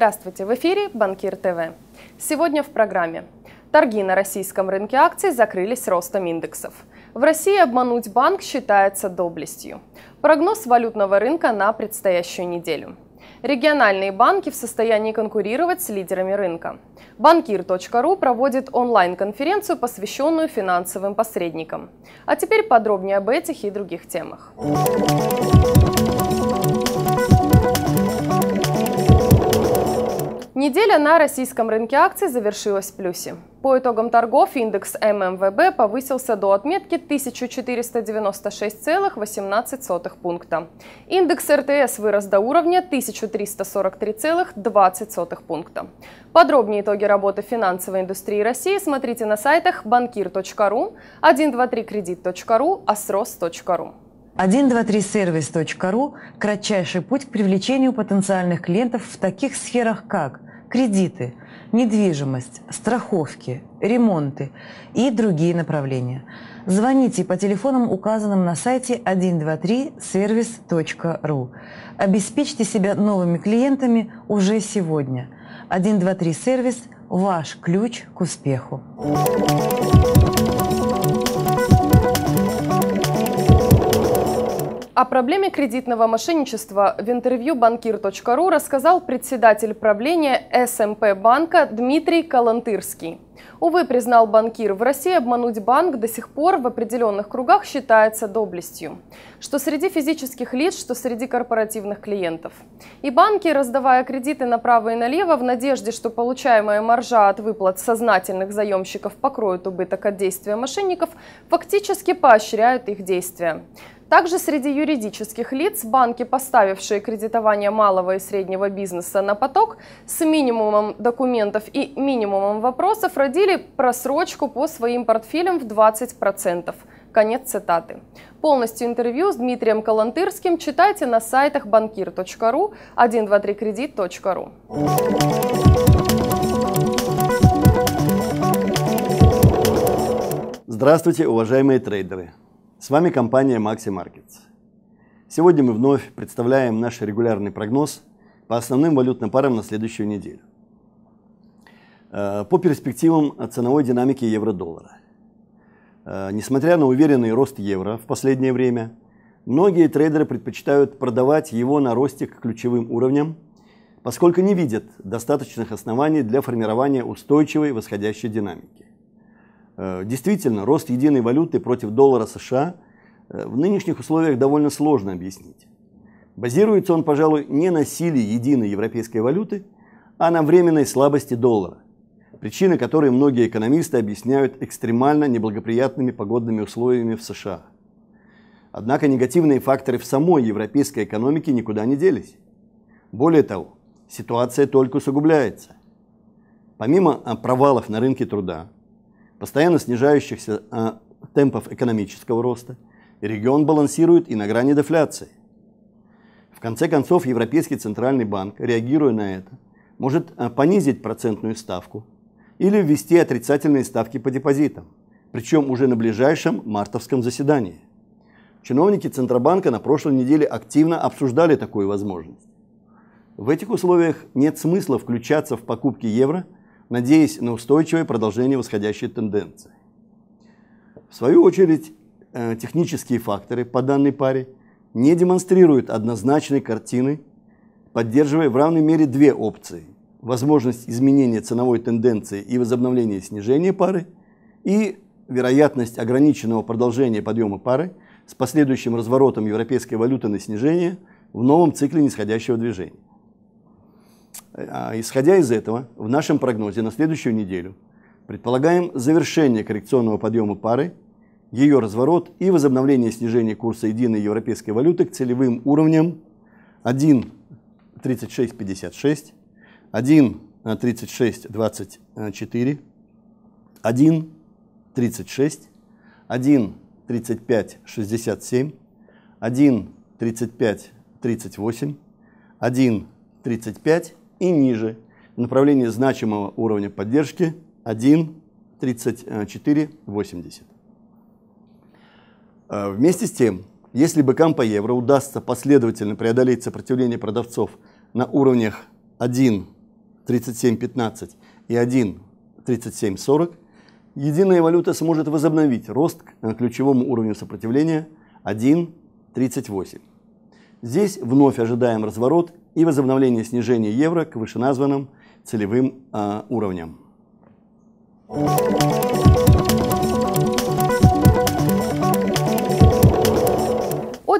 Здравствуйте, в эфире Банкир ТВ. Сегодня в программе. Торги на российском рынке акций закрылись ростом индексов. В России обмануть банк считается доблестью. Прогноз валютного рынка на предстоящую неделю. Региональные банки в состоянии конкурировать с лидерами рынка. Банкир.ру проводит онлайн-конференцию, посвященную финансовым посредникам. А теперь подробнее об этих и других темах. Неделя на российском рынке акций завершилась в плюсе. По итогам торгов индекс ММВБ повысился до отметки 1496,18 пункта. Индекс РТС вырос до уровня 1343,20 пункта. Подробнее итоги работы финансовой индустрии России смотрите на сайтах банкир.ру, 123кредит.ру, asros.ru. 123service.ru – кратчайший путь к привлечению потенциальных клиентов в таких сферах, как – кредиты, недвижимость, страховки, ремонты и другие направления. Звоните по телефонам, указанным на сайте 123service.ru. Обеспечьте себя новыми клиентами уже сегодня. 123 сервис – ваш ключ к успеху. О проблеме кредитного мошенничества в интервью банкир.ру рассказал председатель правления СМП эм банка Дмитрий Калантырский. Увы, признал банкир, в России обмануть банк до сих пор в определенных кругах считается доблестью. Что среди физических лиц, что среди корпоративных клиентов. И банки, раздавая кредиты направо и налево в надежде, что получаемая маржа от выплат сознательных заемщиков покроет убыток от действия мошенников, фактически поощряют их действия. Также среди юридических лиц банки, поставившие кредитование малого и среднего бизнеса на поток, с минимумом документов и минимумом вопросов, утвердили просрочку по своим портфелям в 20%. Конец цитаты. Полностью интервью с Дмитрием Калантырским читайте на сайтах банкир.ру, 123кредит.ру. Здравствуйте, уважаемые трейдеры! С вами компания Maxi Markets. Сегодня мы вновь представляем наш регулярный прогноз по основным валютным парам на следующую неделю. Э, по перспективам ценовой динамики евро-доллара. Э, несмотря на уверенный рост евро в последнее время, многие трейдеры предпочитают продавать его на росте к ключевым уровням, поскольку не видят достаточных оснований для формирования устойчивой восходящей динамики. Э, действительно, рост единой валюты против доллара США в нынешних условиях довольно сложно объяснить. Базируется он, пожалуй, не на силе единой европейской валюты, а на временной слабости доллара – Причины, которые многие экономисты объясняют экстремально неблагоприятными погодными условиями в США. Однако негативные факторы в самой европейской экономике никуда не делись. Более того, ситуация только усугубляется. Помимо а, провалов на рынке труда, постоянно снижающихся а, темпов экономического роста, регион балансирует и на грани дефляции. В конце концов, Европейский центральный банк, реагируя на это, может а, понизить процентную ставку или ввести отрицательные ставки по депозитам, причем уже на ближайшем мартовском заседании. Чиновники Центробанка на прошлой неделе активно обсуждали такую возможность. В этих условиях нет смысла включаться в покупки евро, надеясь на устойчивое продолжение восходящей тенденции. В свою очередь, э, технические факторы по данной паре не демонстрируют однозначной картины, поддерживая в равной мере две опции – возможность изменения ценовой тенденции и возобновления снижения пары, и вероятность ограниченного продолжения подъема пары с последующим разворотом европейской валюты на снижение в новом цикле нисходящего движения. А, исходя из этого, в нашем прогнозе на следующую неделю предполагаем завершение коррекционного подъема пары, ее разворот и возобновление снижения курса единой европейской валюты к целевым уровням 1.3656 1, 36, 24, 1, 36, 1, 35, 67, 1, 35, 38, 1, 35 и ниже. Направление значимого уровня поддержки 1, 34, 80. Вместе с тем, если бы по евро удастся последовательно преодолеть сопротивление продавцов на уровнях 1, 37.15 и 1,37,40 единая валюта сможет возобновить рост к ключевому уровню сопротивления 1.38. Здесь вновь ожидаем разворот и возобновление снижения евро к вышеназванным целевым э, уровням.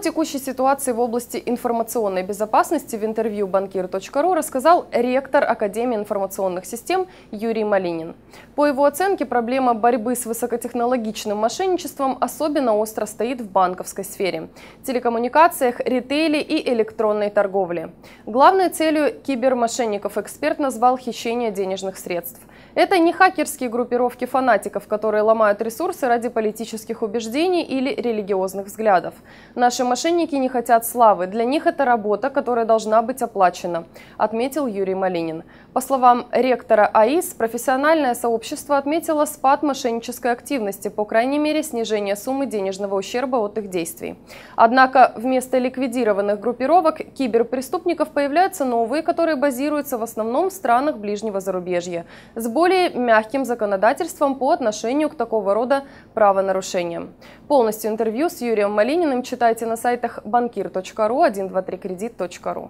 текущей ситуации в области информационной безопасности в интервью банкир.ру рассказал ректор Академии информационных систем Юрий Малинин. По его оценке, проблема борьбы с высокотехнологичным мошенничеством особенно остро стоит в банковской сфере, телекоммуникациях, ритейле и электронной торговле. Главной целью кибермошенников эксперт назвал хищение денежных средств. Это не хакерские группировки фанатиков, которые ломают ресурсы ради политических убеждений или религиозных взглядов. Нашим мошенники не хотят славы. Для них это работа, которая должна быть оплачена, отметил Юрий Малинин. По словам ректора АИС, профессиональное сообщество отметило спад мошеннической активности, по крайней мере снижение суммы денежного ущерба от их действий. Однако вместо ликвидированных группировок киберпреступников появляются новые, которые базируются в основном в странах ближнего зарубежья с более мягким законодательством по отношению к такого рода правонарушениям. Полностью интервью с Юрием Малининым читайте на сайтах банкир.ру, 123кредит.ру.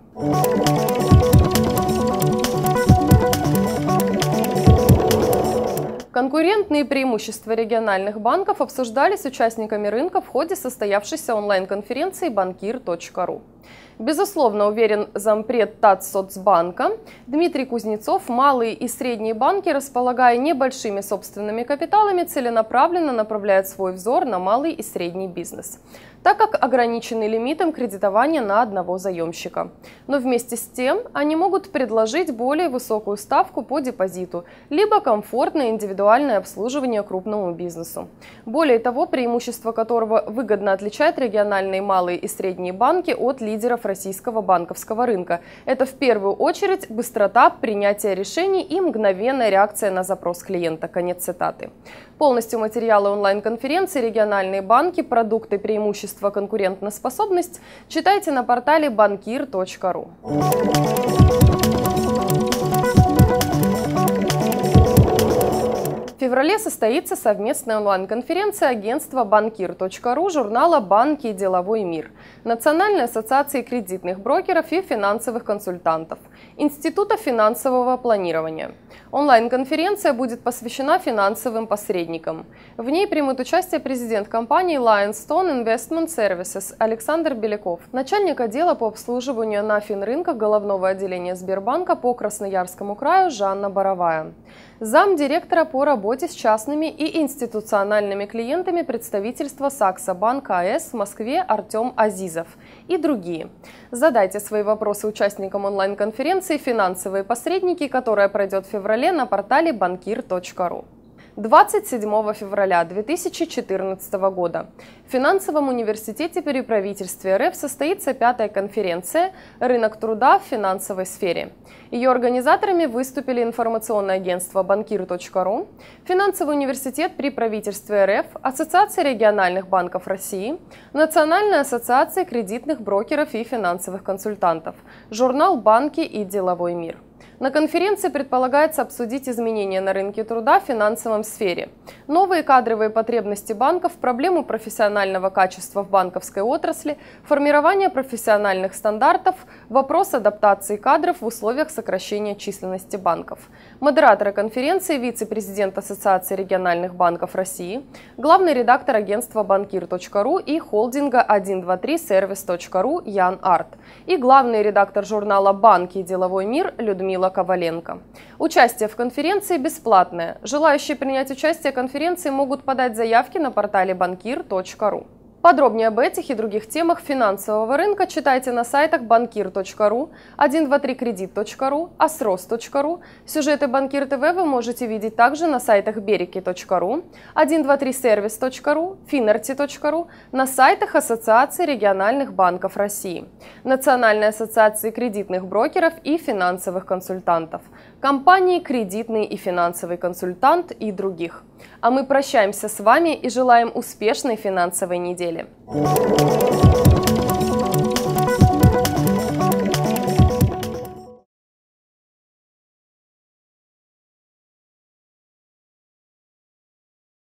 Конкурентные преимущества региональных банков обсуждались участниками рынка в ходе состоявшейся онлайн-конференции банкир.ру. Безусловно, уверен зампред Татсоцбанка Дмитрий Кузнецов, малые и средние банки, располагая небольшими собственными капиталами, целенаправленно направляют свой взор на малый и средний бизнес так как ограничены лимитом кредитования на одного заемщика. Но вместе с тем они могут предложить более высокую ставку по депозиту, либо комфортное индивидуальное обслуживание крупному бизнесу. Более того, преимущество которого выгодно отличает региональные малые и средние банки от лидеров российского банковского рынка. Это в первую очередь быстрота принятия решений и мгновенная реакция на запрос клиента. Конец цитаты. Полностью материалы онлайн-конференции региональные банки, продукты преимущества общества «Конкурентоспособность» читайте на портале банкир.ру. феврале состоится совместная онлайн-конференция агентства банкир.ру журнала «Банки и деловой мир», Национальной ассоциации кредитных брокеров и финансовых консультантов, Института финансового планирования. Онлайн-конференция будет посвящена финансовым посредникам. В ней примут участие президент компании Lionstone Investment Services Александр Беляков, начальник отдела по обслуживанию на финрынках головного отделения Сбербанка по Красноярскому краю Жанна Боровая замдиректора по работе с частными и институциональными клиентами представительства Сакса Банка АЭС в Москве Артем Азизов и другие. Задайте свои вопросы участникам онлайн-конференции «Финансовые посредники», которая пройдет в феврале на портале банкир.ру. 27 февраля 2014 года в Финансовом университете при правительстве РФ состоится пятая конференция «Рынок труда в финансовой сфере». Ее организаторами выступили информационное агентство банкир.ру, Финансовый университет при правительстве РФ, Ассоциация региональных банков России, Национальная ассоциация кредитных брокеров и финансовых консультантов, журнал «Банки и деловой мир». На конференции предполагается обсудить изменения на рынке труда в финансовом сфере, новые кадровые потребности банков, проблему профессионального качества в банковской отрасли, формирование профессиональных стандартов, вопрос адаптации кадров в условиях сокращения численности банков. Модераторы конференции вице-президент Ассоциации региональных банков России, главный редактор агентства банкир.ру и холдинга 123 сервисру Ян Арт и главный редактор журнала «Банки и деловой мир» Людмила Коваленко. Участие в конференции бесплатное. Желающие принять участие в конференции могут подать заявки на портале банкир.ру. Подробнее об этих и других темах финансового рынка читайте на сайтах банкир.ру, 123кредит.ру, asros.ru. Сюжеты Банкир ТВ вы можете видеть также на сайтах береги.ру, 123сервис.ру, finarty.ru, на сайтах Ассоциации региональных банков России, Национальной ассоциации кредитных брокеров и финансовых консультантов – компании «Кредитный и финансовый консультант» и других. А мы прощаемся с вами и желаем успешной финансовой недели.